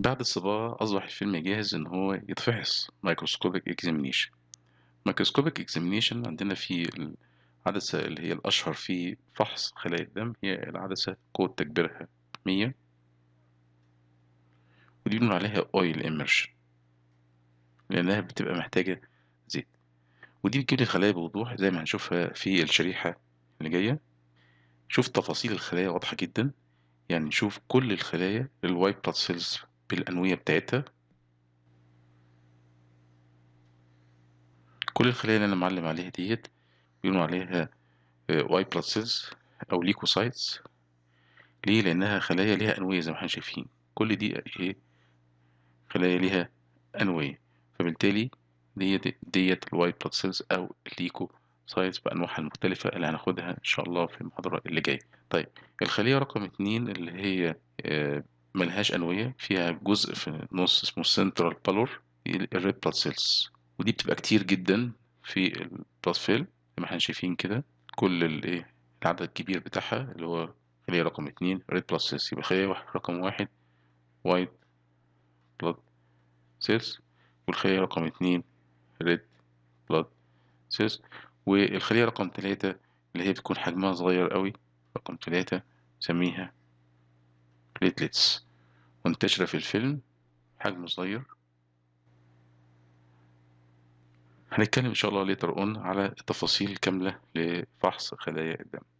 بعد الصباغة أصبح الفيلم جاهز إن هو يتفحص مايكروسكوبيك إكزامينيشن مايكروسكوبيك إكزامينيشن عندنا في العدسة اللي هي الأشهر في فحص خلايا الدم هي العدسة قوة تكبيرها مية ودي بنقول عليها أويل إمرشن لأنها بتبقى محتاجة زيت ودي بتجيب الخلايا بوضوح زي ما هنشوفها في الشريحة اللي جاية شوف تفاصيل الخلايا واضحة جدا يعني نشوف كل الخلايا الوايت بلاد سيلز بالأنوية بتاعتها كل الخلايا اللي أنا معلم عليها ديت بيقولوا عليها واي بلاسز سيلز أو ليكوسايتس ليه لأنها خلايا ليها أنوية زي ما احنا شايفين كل دي إيه خلايا ليها أنوية فبالتالي ديت ديت الواي بلاد سيلز أو الليكوسايتس بأنواعها المختلفة اللي هناخدها إن شاء الله في المحاضرة اللي جاية طيب الخلية رقم اتنين اللي هي آه ملهاش أنوية فيها جزء في النص اسمه سنترال بالور الريد بلاد سيلز ودي بتبقى كتير جدا في فيل زي ما احنا شايفين كده كل الايه العدد الكبير بتاعها اللي هو خلية رقم اتنين ريد بلاد سيلز يبقى خلية رقم واحد وايت بلاد سيلز والخلية رقم اتنين ريد بلاد سيلز والخلية رقم تلاتة اللي هي بتكون حجمها صغير قوي رقم تلاتة نسميها بليتلتس منتشرة في الفيلم حجم صغير هنتكلم إن شاء الله ليتر أون على التفاصيل الكاملة لفحص خلايا الدم